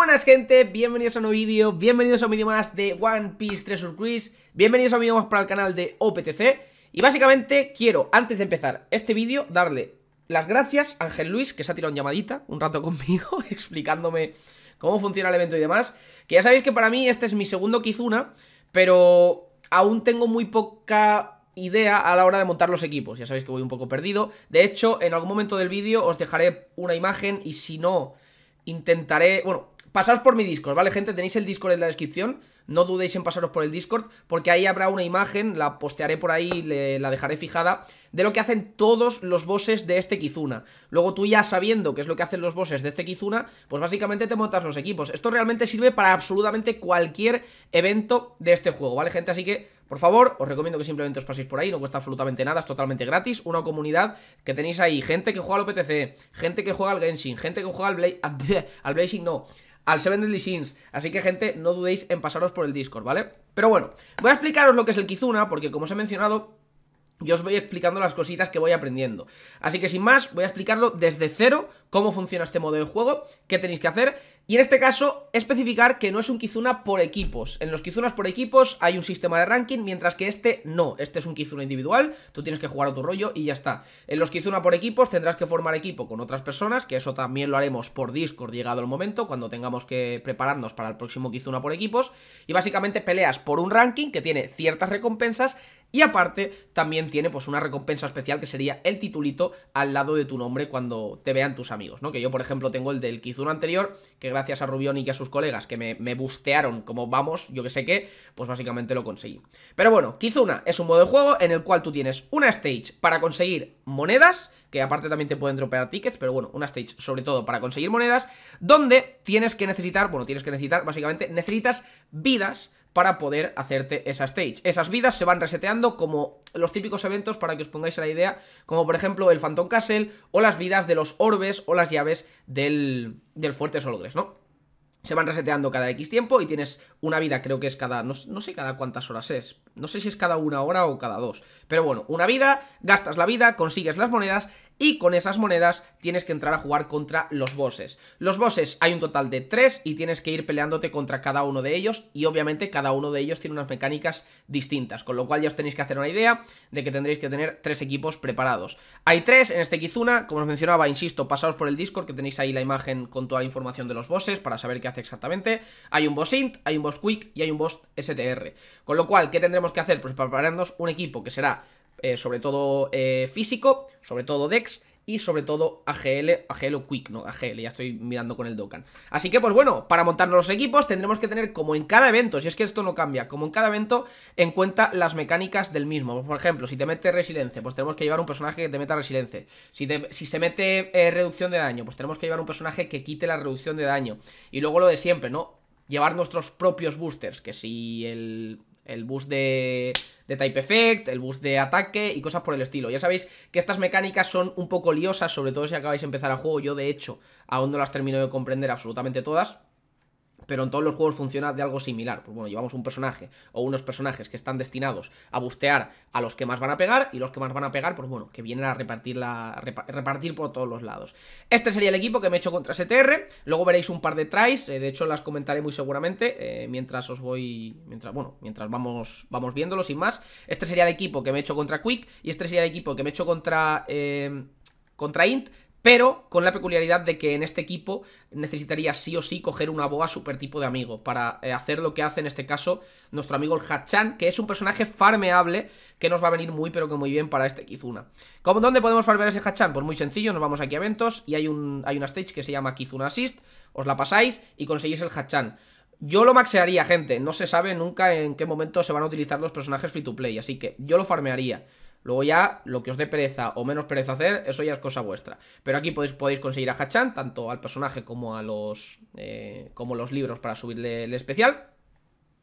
buenas gente, bienvenidos a un nuevo vídeo, bienvenidos a un vídeo más de One Piece Treasure Cruise Bienvenidos a un vídeo más para el canal de OPTC Y básicamente quiero, antes de empezar este vídeo, darle las gracias a Ángel Luis Que se ha tirado un llamadita un rato conmigo explicándome cómo funciona el evento y demás Que ya sabéis que para mí este es mi segundo Kizuna Pero aún tengo muy poca idea a la hora de montar los equipos. Ya sabéis que voy un poco perdido. De hecho, en algún momento del vídeo os dejaré una imagen y si no, intentaré... Bueno, Pasaos por mi Discord, ¿vale, gente? Tenéis el Discord en la descripción. No dudéis en pasaros por el Discord, porque ahí habrá una imagen, la postearé por ahí, la dejaré fijada, de lo que hacen todos los bosses de este Kizuna. Luego tú ya sabiendo qué es lo que hacen los bosses de este Kizuna, pues básicamente te montas los equipos. Esto realmente sirve para absolutamente cualquier evento de este juego, ¿vale, gente? Así que, por favor, os recomiendo que simplemente os paséis por ahí, no cuesta absolutamente nada, es totalmente gratis. Una comunidad que tenéis ahí, gente que juega al OPTC, gente que juega al Genshin, gente que juega al, al Blazing, no al Seven Deadly Sins. Así que, gente, no dudéis en pasaros por el Discord, ¿vale? Pero bueno, voy a explicaros lo que es el Kizuna, porque como os he mencionado, yo os voy explicando las cositas que voy aprendiendo. Así que sin más, voy a explicarlo desde cero, cómo funciona este modo de juego, qué tenéis que hacer. Y en este caso, especificar que no es un Kizuna por equipos. En los Kizunas por equipos hay un sistema de ranking, mientras que este no. Este es un Kizuna individual, tú tienes que jugar a tu rollo y ya está. En los Kizuna por equipos tendrás que formar equipo con otras personas, que eso también lo haremos por Discord llegado el momento, cuando tengamos que prepararnos para el próximo Kizuna por equipos. Y básicamente peleas por un ranking que tiene ciertas recompensas y aparte también tiene pues una recompensa especial que sería el titulito al lado de tu nombre cuando te vean tus amigos, ¿no? Que yo, por ejemplo, tengo el del Kizuna anterior, que gracias gracias a Rubión y a sus colegas que me, me bustearon como vamos, yo que sé qué, pues básicamente lo conseguí. Pero bueno, Kizuna es un modo de juego en el cual tú tienes una stage para conseguir monedas, que aparte también te pueden dropear tickets, pero bueno, una stage sobre todo para conseguir monedas, donde tienes que necesitar, bueno, tienes que necesitar, básicamente necesitas vidas para poder hacerte esa stage. Esas vidas se van reseteando como los típicos eventos, para que os pongáis la idea, como por ejemplo el Phantom Castle, o las vidas de los orbes, o las llaves del, del Fuerte Solgres, ¿no? Se van reseteando cada X tiempo y tienes una vida, creo que es cada... No, no, sé cada cuántas horas es. No sé si es cada una hora o cada dos. Pero bueno, una vida, gastas la vida, consigues las monedas y con esas monedas tienes que entrar a jugar contra los bosses. Los bosses hay un total de tres y tienes que ir peleándote contra cada uno de ellos y obviamente cada uno de ellos tiene unas mecánicas distintas, con lo cual ya os tenéis que hacer una idea de que tendréis que tener tres equipos preparados. Hay tres en este Kizuna, como os mencionaba, insisto, pasaos por el Discord que tenéis ahí la imagen con toda la información de los bosses para saber qué hace exactamente. Hay un boss int, hay un boss quick y hay un boss STR. Con lo cual, ¿qué tendremos que hacer? Pues prepararnos un equipo que será eh, sobre todo eh, físico, sobre todo Dex y sobre todo AGL, AGL o Quick, ¿no? AGL, ya estoy mirando con el Dokkan. Así que, pues bueno, para montarnos los equipos tendremos que tener, como en cada evento, si es que esto no cambia, como en cada evento, en cuenta las mecánicas del mismo. Por ejemplo, si te mete resiliencia, pues tenemos que llevar un personaje que te meta resiliencia. Si, se mete eh, reducción de daño, pues tenemos que llevar un personaje que quite la reducción de daño. Y luego lo de siempre, ¿no? Llevar nuestros propios boosters, que si el, el boost de de Type Effect, el boost de ataque y cosas por el estilo. Ya sabéis que estas mecánicas son un poco liosas, sobre todo si acabáis de empezar el juego. Yo, de hecho, aún no las termino de comprender absolutamente todas pero en todos los juegos funciona de algo similar. Pues bueno, llevamos un personaje o unos personajes que están destinados a bustear a los que más van a pegar y los que más van a pegar, pues bueno, que vienen a repartir, repartir por todos los lados. Este sería el equipo que me he hecho contra STR. Luego veréis un par de tries, eh, de hecho las comentaré muy seguramente eh, mientras os voy, mientras bueno, mientras vamos, vamos viéndolo sin más. Este sería el equipo que me he hecho contra Quick y este sería el equipo que me he hecho contra... Eh, contra Int, pero con la peculiaridad de que en este equipo necesitaría sí o sí coger una boa super tipo de amigo para eh, hacer lo que hace en este caso nuestro amigo el Hachan, que es un personaje farmeable que nos va a venir muy pero que muy bien para este Kizuna. ¿Cómo, ¿Dónde podemos farmear ese Hachan? Pues muy sencillo, nos vamos aquí a eventos y hay, un, hay una stage que se llama Kizuna Assist, os la pasáis y conseguís el Hachan. Yo lo maxearía, gente, no se sabe nunca en qué momento se van a utilizar los personajes free to play, así que yo lo farmearía. Luego ya, lo que os dé pereza o menos pereza hacer, eso ya es cosa vuestra. Pero aquí podéis, podéis conseguir a Hachan, tanto al personaje como a los, eh, como los libros para subirle el especial.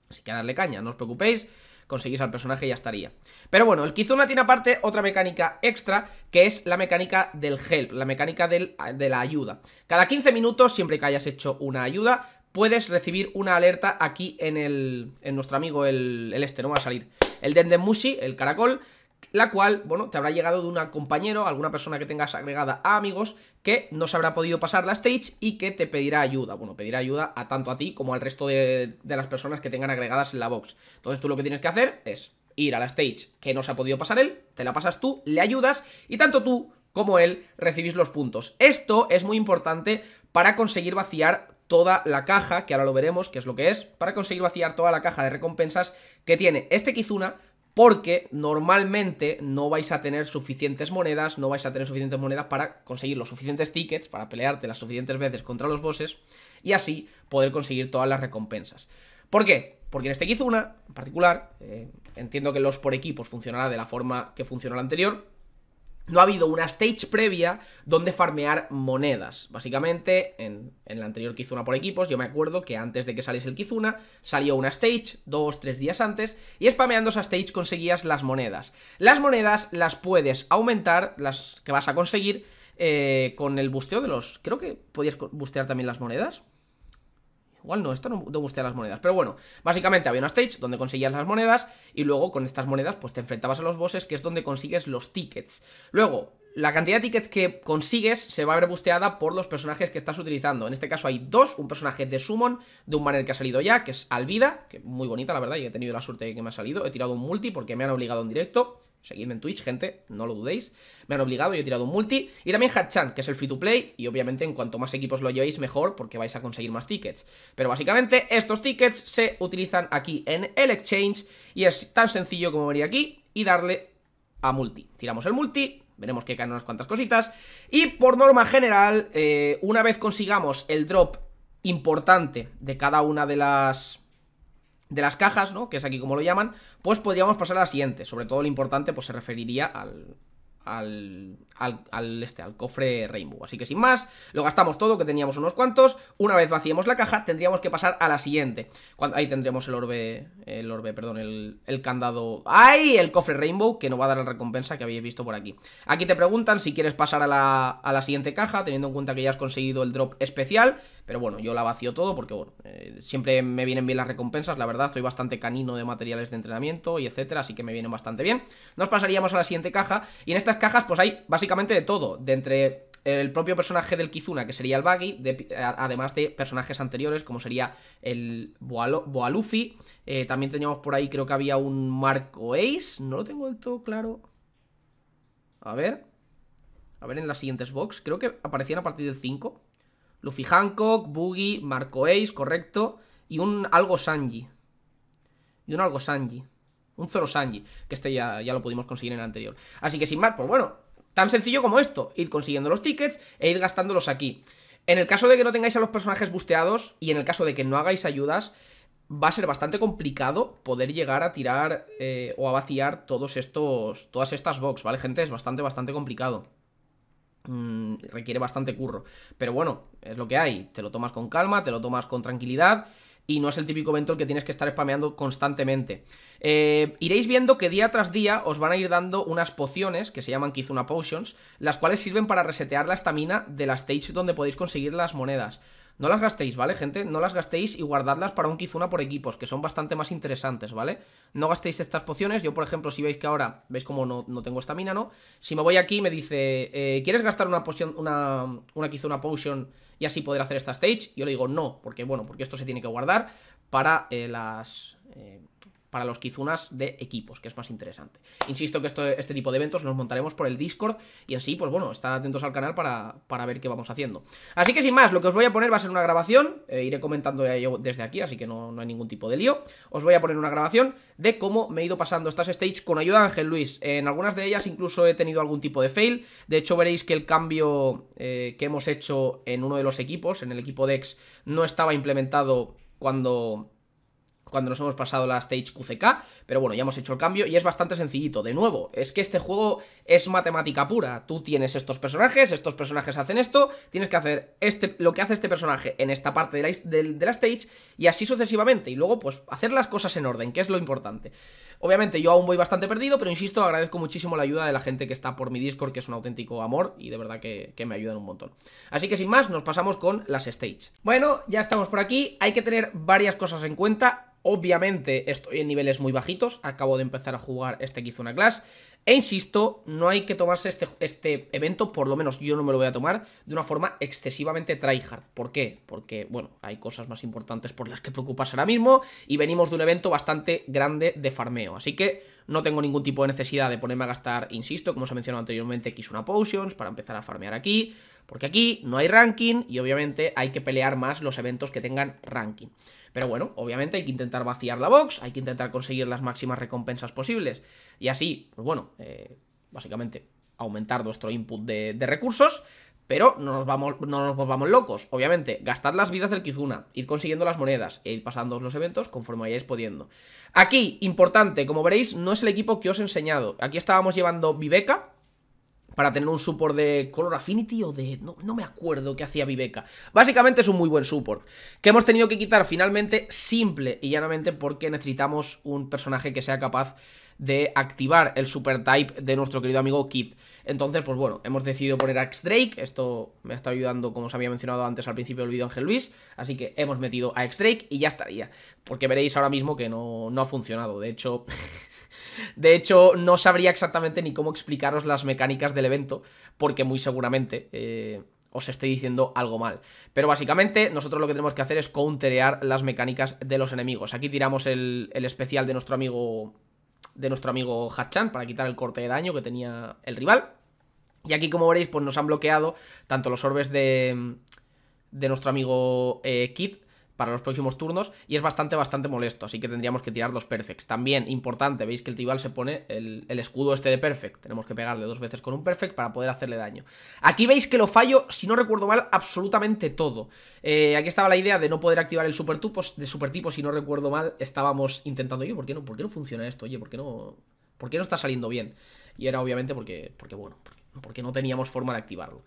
Así que a darle caña, no os preocupéis conseguís al personaje y ya estaría. Pero bueno, el Kizuna tiene aparte otra mecánica extra, que es la mecánica del help, la mecánica de la ayuda. Cada 15 minutos, siempre que hayas hecho una ayuda, puedes recibir una alerta aquí en el en nuestro amigo el, este, no va a salir. El Mushi, el caracol, la cual, bueno, te habrá llegado de un compañero, alguna persona que tengas agregada a amigos, que no se habrá podido pasar la stage y que te pedirá ayuda. Bueno, pedirá ayuda a tanto a ti como al resto de, de las personas que tengan agregadas en la box. Entonces tú lo que tienes que hacer es ir a la stage que no se ha podido pasar él, te la pasas tú, le ayudas y tanto tú como él recibís los puntos. Esto es muy importante para conseguir vaciar toda la caja, que ahora lo veremos, que es lo que es, para conseguir vaciar toda la caja de recompensas que tiene este Kizuna porque normalmente no vais a tener suficientes monedas, no vais a tener suficientes monedas para conseguir los suficientes tickets, para pelearte las suficientes veces contra los bosses y así poder conseguir todas las recompensas. ¿Por qué? Porque en este Kizuna, en particular, eh, entiendo que los por equipos funcionará de la forma que funcionó el anterior, no ha habido una stage previa donde farmear monedas. Básicamente, en, la anterior Kizuna por equipos, yo me acuerdo que antes de que saliese el Kizuna, salió una stage, dos, tres días antes, y spameando esa stage conseguías las monedas. Las monedas las puedes aumentar, las que vas a conseguir, eh, con el busteo de los... Creo que podías bustear también las monedas. Igual no, esto no, te las monedas. Pero bueno, básicamente había una stage donde conseguías las monedas y luego con estas monedas pues te enfrentabas a los bosses, que es donde consigues los tickets. Luego, la cantidad de tickets que consigues se va a ver busteada por los personajes que estás utilizando. En este caso hay dos, un personaje de Summon, de un banner que ha salido ya, que es Alvida, que muy bonita la verdad, y he tenido la suerte de que me ha salido. He tirado un multi porque me han obligado en directo. Seguidme en Twitch, gente, no lo dudéis. Me han obligado y he tirado un multi. Y también Hatchan, que es el free to play. Y obviamente, en cuanto más equipos lo llevéis, mejor, porque vais a conseguir más tickets. Pero básicamente, estos tickets se utilizan aquí en el exchange. Y es tan sencillo como venir aquí y darle a multi. Tiramos el multi, veremos que caen unas cuantas cositas. Y por norma general, eh, una vez consigamos el drop importante de cada una de las de las cajas, ¿no? Que es aquí como lo llaman, pues podríamos pasar a la siguiente. Sobre todo lo importante, pues se referiría al, al, al, este, al cofre Rainbow. Así que sin más, lo gastamos todo, que teníamos unos cuantos. Una vez vaciemos la caja, tendríamos que pasar a la siguiente. ahí tendremos el orbe, el orbe, perdón, el, el candado... ¡Ay! El cofre Rainbow, que nos va a dar la recompensa que habéis visto por aquí. Aquí te preguntan si quieres pasar a la, a la siguiente caja, teniendo en cuenta que ya has conseguido el drop especial... Pero bueno, yo la vacío todo porque, bueno, eh, siempre me vienen bien las recompensas, la verdad. Estoy bastante canino de materiales de entrenamiento y etcétera, así que me vienen bastante bien. Nos pasaríamos a la siguiente caja. Y en estas cajas, pues hay básicamente de todo. De entre el propio personaje del Kizuna, que sería el Baggy, eh, además de personajes anteriores, como sería el Boalufi. Boaluffy. Eh, también teníamos por ahí, creo que había un Marco Ace. No lo tengo del todo claro. A ver. A ver en las siguientes box. Creo que aparecían a partir del 5. Luffy Hancock, Boogie, Marco Ace, correcto. Y un algo Sanji. Y un algo Sanji. Un Zoro Sanji. Que este ya, ya lo pudimos conseguir en el anterior. Así que sin más, pues bueno, tan sencillo como esto. ir consiguiendo los tickets e ir gastándolos aquí. En el caso de que no tengáis a los personajes busteados y en el caso de que no hagáis ayudas, va a ser bastante complicado poder llegar a tirar eh, o a vaciar todos estos, todas estas box, ¿vale, gente? Es bastante, bastante complicado. Mm, requiere bastante curro. Pero bueno, es lo que hay. Te lo tomas con calma, te lo tomas con tranquilidad y no es el típico evento el que tienes que estar spameando constantemente. Eh, iréis viendo que día tras día os van a ir dando unas pociones, que se llaman Kizuna Potions, las cuales sirven para resetear la estamina de la stage donde podéis conseguir las monedas. No las gastéis, ¿vale, gente? No las gastéis y guardadlas para un Kizuna por equipos, que son bastante más interesantes, ¿vale? No gastéis estas pociones. Yo, por ejemplo, si veis que ahora, veis como no, tengo tengo mina, ¿no? Si me voy aquí, me dice, eh, ¿quieres gastar una poción, una, una Kizuna Potion y así poder hacer esta stage? Yo le digo no, porque, bueno, porque esto se tiene que guardar para eh, las... Eh, para los Kizunas de equipos, que es más interesante. Insisto que este tipo de eventos los montaremos por el Discord y en sí, pues bueno, estad atentos al canal para, ver qué vamos haciendo. Así que sin más, lo que os voy a poner va a ser una grabación, eh, iré comentando ya yo desde aquí, así que no, hay ningún tipo de lío. Os voy a poner una grabación de cómo me he ido pasando estas stages con ayuda de Ángel Luis. En algunas de ellas incluso he tenido algún tipo de fail, de hecho veréis que el cambio eh, que hemos hecho en uno de los equipos, en el equipo Dex, no estaba implementado cuando cuando nos hemos pasado la stage QCK, pero bueno, ya hemos hecho el cambio y es bastante sencillito. De nuevo, es que este juego es matemática pura. Tú tienes estos personajes, estos personajes hacen esto, tienes que hacer este, lo que hace este personaje en esta parte de la, la stage y así sucesivamente. Y luego, pues, hacer las cosas en orden, que es lo importante. Obviamente yo aún voy bastante perdido, pero insisto, agradezco muchísimo la ayuda de la gente que está por mi Discord, que es un auténtico amor y de verdad que, que me ayudan un montón. Así que sin más, nos pasamos con las stage. Bueno, ya estamos por aquí, hay que tener varias cosas en cuenta Obviamente estoy en niveles muy bajitos, acabo de empezar a jugar este Kizuna Clash. E insisto, no hay que tomarse este, este evento, por lo menos yo no me lo voy a tomar, de una forma excesivamente tryhard. ¿Por qué? Porque, bueno, hay cosas más importantes por las que preocuparse ahora mismo y venimos de un evento bastante grande de farmeo. Así que no tengo ningún tipo de necesidad de ponerme a gastar, insisto, como se mencionó anteriormente, Kizuna Potions para empezar a farmear aquí. Porque aquí no hay ranking y obviamente hay que pelear más los eventos que tengan ranking. Pero bueno, obviamente hay que intentar vaciar la box, hay que intentar conseguir las máximas recompensas posibles. Y así, pues bueno, eh, básicamente aumentar nuestro input de, recursos, pero no nos, vamos, no volvamos locos. Obviamente, gastar las vidas del Kizuna, ir consiguiendo las monedas e ir pasando los eventos conforme vayáis pudiendo. Aquí, importante, como veréis, no es el equipo que os he enseñado. Aquí estábamos llevando Viveca, para tener un support de Color Affinity o de... No, me acuerdo qué hacía Viveca. Básicamente es un muy buen support, que hemos tenido que quitar finalmente simple y llanamente porque necesitamos un personaje que sea capaz de activar el super type de nuestro querido amigo Kid. Entonces, pues bueno, hemos decidido poner a X-Drake, esto me está ayudando, como os había mencionado antes al principio del vídeo, Ángel Luis, así que hemos metido a X-Drake y ya estaría, porque veréis ahora mismo que no, no ha funcionado, de hecho... De hecho, no sabría exactamente ni cómo explicaros las mecánicas del evento, porque muy seguramente... Eh, os esté diciendo algo mal. Pero básicamente nosotros lo que tenemos que hacer es counterear las mecánicas de los enemigos. Aquí tiramos el, especial de nuestro amigo de nuestro amigo Hachan para quitar el corte de daño que tenía el rival. Y aquí como veréis pues nos han bloqueado tanto los orbes de, nuestro amigo eh, Kid para los próximos turnos y es bastante, bastante molesto, así que tendríamos que tirar dos perfects. También, importante, veis que el tribal se pone el, escudo este de perfect, tenemos que pegarle dos veces con un perfect para poder hacerle daño. Aquí veis que lo fallo, si no recuerdo mal, absolutamente todo. Eh, aquí estaba la idea de no poder activar el super de super tipo, si no recuerdo mal, estábamos intentando, oye, ¿por qué no, no funciona esto? Oye, ¿por qué no, por qué no está saliendo bien? Y era obviamente porque, porque bueno, porque no teníamos forma de activarlo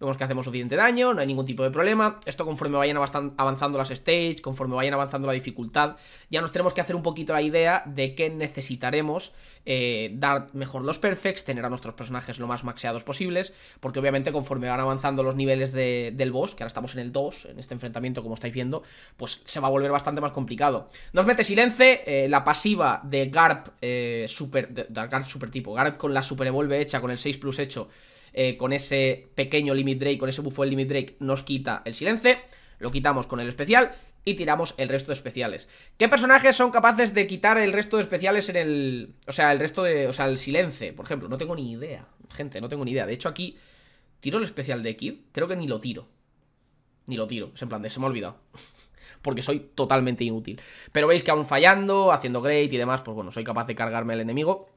vemos que hacemos suficiente daño, no hay ningún tipo de problema. Esto conforme vayan avanzando las stages, conforme vayan avanzando la dificultad, ya nos tenemos que hacer un poquito la idea de que necesitaremos eh, dar mejor los perfects, tener a nuestros personajes lo más maxeados posibles, porque obviamente conforme van avanzando los niveles del boss, que ahora estamos en el 2, en este enfrentamiento como estáis viendo, pues se va a volver bastante más complicado. Nos mete silencio eh, la pasiva de Garp eh, super, Garp super tipo, Garp con la super evolve hecha, con el 6 plus hecho, eh, con ese pequeño limit Drake con ese del limit Drake nos quita el silencio, lo quitamos con el especial y tiramos el resto de especiales. ¿Qué personajes son capaces de quitar el resto de especiales en el... O sea, el resto de... O sea, el silencio, por ejemplo? No tengo ni idea, gente, no tengo ni idea. De hecho, aquí... ¿Tiro el especial de Kid? Creo que ni lo tiro. Ni lo tiro. Es en plan Se me ha olvidado. porque soy totalmente inútil. Pero veis que aún fallando, haciendo great y demás, pues bueno, soy capaz de cargarme al enemigo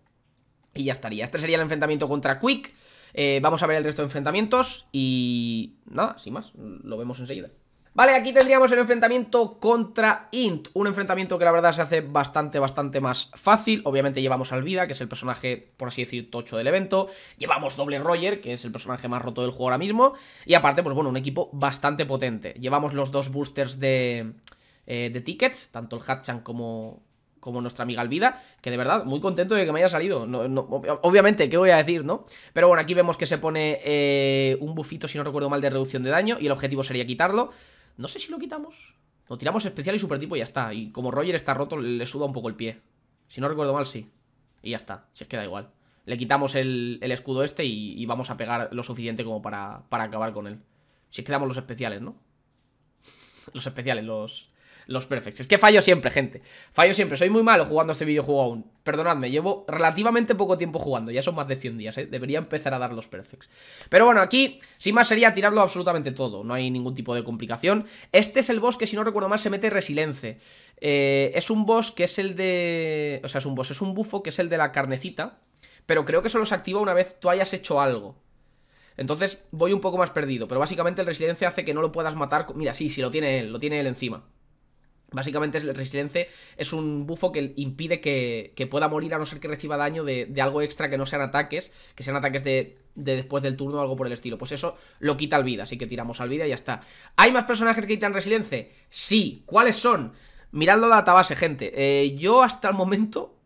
y ya estaría. Este sería el enfrentamiento contra Quick. Eh, vamos a ver el resto de enfrentamientos y nada, sin más, lo vemos enseguida. Vale, aquí tendríamos el enfrentamiento contra Int, un enfrentamiento que la verdad se hace bastante, bastante más fácil. Obviamente llevamos al Vida, que es el personaje, por así decir, tocho del evento. Llevamos Doble Roger, que es el personaje más roto del juego ahora mismo. Y aparte, pues bueno, un equipo bastante potente. Llevamos los dos boosters de, eh, de tickets, tanto el Hatchan como, como nuestra amiga Alvida, que de verdad, muy contento de que me haya salido. obviamente, ¿qué voy a decir, no? Pero bueno, aquí vemos que se pone eh, un bufito, si no recuerdo mal, de reducción de daño, y el objetivo sería quitarlo. No sé si lo quitamos. Lo tiramos especial y super tipo y ya está. Y como Roger está roto, le suda un poco el pie. Si no recuerdo mal, sí. Y ya está, si es que da igual. Le quitamos el, escudo este y, vamos a pegar lo suficiente como para, para acabar con él. Si es que damos los especiales, ¿no? los especiales, los los perfects. Es que fallo siempre, gente. Fallo siempre. Soy muy malo jugando este videojuego aún. Perdonadme, llevo relativamente poco tiempo jugando. Ya son más de 100 días, ¿eh? Debería empezar a dar los perfects. Pero bueno, aquí, sin más, sería tirarlo absolutamente todo. No hay ningún tipo de complicación. Este es el boss que, si no recuerdo mal, se mete resilence. Eh, es un boss que es el de... O sea, es un boss, es un bufo que es el de la carnecita. Pero creo que solo se activa una vez tú hayas hecho algo. Entonces voy un poco más perdido, pero básicamente el resiliencia hace que no lo puedas matar... Mira, sí, sí, lo tiene él, lo tiene él encima. Básicamente el resilience es un bufo que impide que, pueda morir a no ser que reciba daño de, algo extra que no sean ataques, que sean ataques de, después del turno o algo por el estilo. Pues eso lo quita al vida, así que tiramos al vida y ya está. ¿Hay más personajes que quitan resiliencia? Sí, ¿cuáles son? Mirad la database, gente. Eh, yo hasta el momento,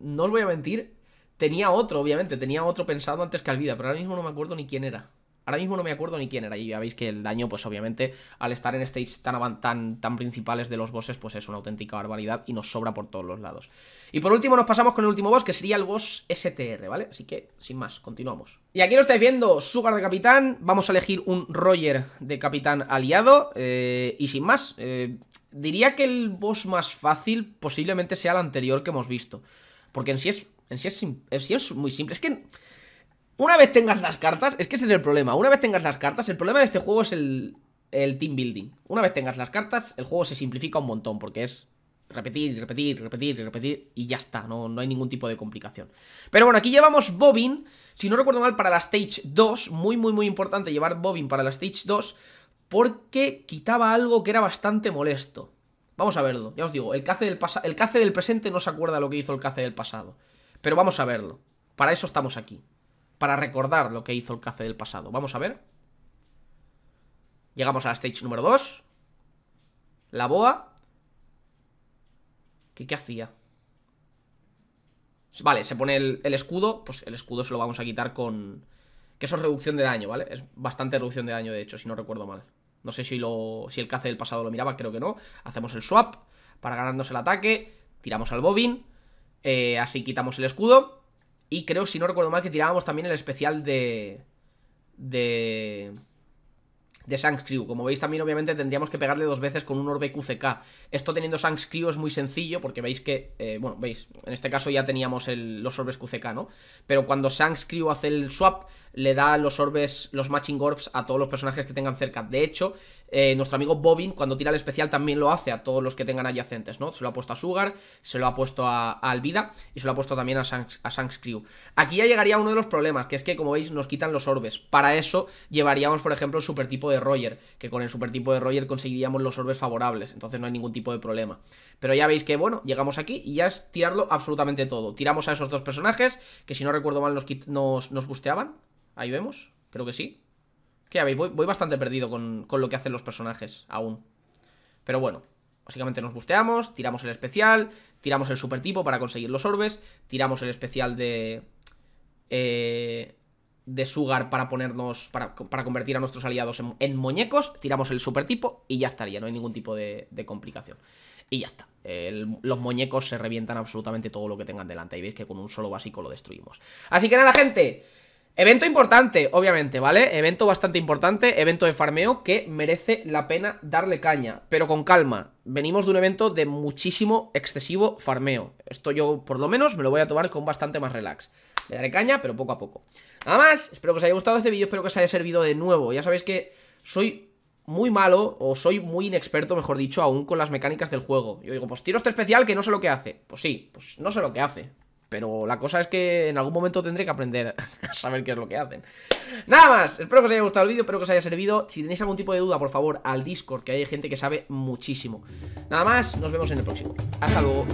no os voy a mentir, tenía otro, obviamente, tenía otro pensado antes que al vida, pero ahora mismo no me acuerdo ni quién era. Ahora mismo no me acuerdo ni quién era. Y ya veis que el daño, pues obviamente, al estar en stages tan, tan, tan principales de los bosses, pues es una auténtica barbaridad y nos sobra por todos los lados. Y por último nos pasamos con el último boss, que sería el boss STR, ¿vale? Así que, sin más, continuamos. Y aquí lo estáis viendo, Sugar de capitán. Vamos a elegir un Roger de capitán aliado. Eh, y sin más, eh, diría que el boss más fácil posiblemente sea el anterior que hemos visto. Porque en sí es, en sí es, en sí es muy simple. Es que... Una vez tengas las cartas, es que ese es el problema. Una vez tengas las cartas, el problema de este juego es el, team building. Una vez tengas las cartas, el juego se simplifica un montón porque es repetir, repetir, repetir, repetir y ya está, no, no hay ningún tipo de complicación. Pero bueno, aquí llevamos Bobbin, si no recuerdo mal, para la Stage 2, muy, muy, muy importante llevar Bobbin para la Stage 2 porque quitaba algo que era bastante molesto. Vamos a verlo, ya os digo, el cace del, el del presente no se acuerda lo que hizo el cace del pasado, pero vamos a verlo, para eso estamos aquí para recordar lo que hizo el cace del pasado. Vamos a ver. Llegamos a la stage número 2. La boa. ¿Qué, hacía? Vale, se pone el, escudo. Pues el escudo se lo vamos a quitar con... Que eso es reducción de daño, ¿vale? Es bastante reducción de daño, de hecho, si no recuerdo mal. No sé si, lo, si el cace del pasado lo miraba, creo que no. Hacemos el swap para ganarnos el ataque. Tiramos al bobin. Eh, así quitamos el escudo. Y creo, si no recuerdo mal, que tirábamos también el especial de. de. de Crew. Como veis, también obviamente tendríamos que pegarle dos veces con un orbe QCK. Esto teniendo Crew es muy sencillo, porque veis que. Eh, bueno, veis, en este caso ya teníamos el, los orbes QCK, ¿no? Pero cuando Crew hace el swap, le da los orbes, los matching orbs a todos los personajes que tengan cerca. De hecho, eh, nuestro amigo Bobbin, cuando tira el especial, también lo hace a todos los que tengan adyacentes, ¿no? Se lo ha puesto a Sugar, se lo ha puesto a, Alvida y se lo ha puesto también a Shanks, a Crew. Aquí ya llegaría uno de los problemas, que es que, como veis, nos quitan los orbes. Para eso llevaríamos, por ejemplo, el supertipo de Roger, que con el supertipo de Roger conseguiríamos los orbes favorables, entonces no hay ningún tipo de problema. Pero ya veis que, bueno, llegamos aquí y ya es tirarlo absolutamente todo. Tiramos a esos dos personajes, que si no recuerdo mal nos, nos, nos busteaban. Ahí vemos, creo que sí Que ya voy, bastante perdido con, lo que hacen los personajes aún Pero bueno, básicamente nos busteamos, tiramos el especial Tiramos el super tipo para conseguir los orbes Tiramos el especial de... Eh, de Sugar para ponernos, para, convertir a nuestros aliados en, muñecos, tiramos el super tipo y ya estaría, no hay ningún tipo de, complicación. Y ya está, los muñecos se revientan absolutamente todo lo que tengan delante y veis que con un solo básico lo destruimos. Así que nada gente, Evento importante, obviamente, ¿vale? Evento bastante importante, evento de farmeo que merece la pena darle caña, pero con calma. Venimos de un evento de muchísimo excesivo farmeo. Esto yo, por lo menos, me lo voy a tomar con bastante más relax. Le daré caña, pero poco a poco. Nada más, espero que os haya gustado este vídeo, espero que os haya servido de nuevo. Ya sabéis que soy muy malo, o soy muy inexperto, mejor dicho, aún con las mecánicas del juego. Yo digo, pues tiro este especial que no sé lo que hace. Pues sí, pues no sé lo que hace, pero la cosa es que en algún momento tendré que aprender a saber qué es lo que hacen. Nada más, espero que os haya gustado el vídeo, espero que os haya servido. Si tenéis algún tipo de duda, por favor, al Discord, que hay gente que sabe muchísimo. Nada más, nos vemos en el próximo. Hasta luego.